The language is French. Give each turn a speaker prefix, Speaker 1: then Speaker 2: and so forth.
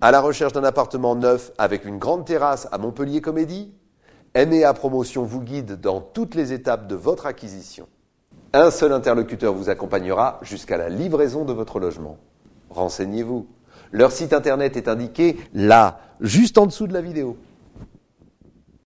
Speaker 1: à la recherche d'un appartement neuf avec une grande terrasse à Montpellier Comédie MEA Promotion vous guide dans toutes les étapes de votre acquisition. Un seul interlocuteur vous accompagnera jusqu'à la livraison de votre logement. Renseignez-vous. Leur site internet est indiqué là, juste en dessous de la vidéo.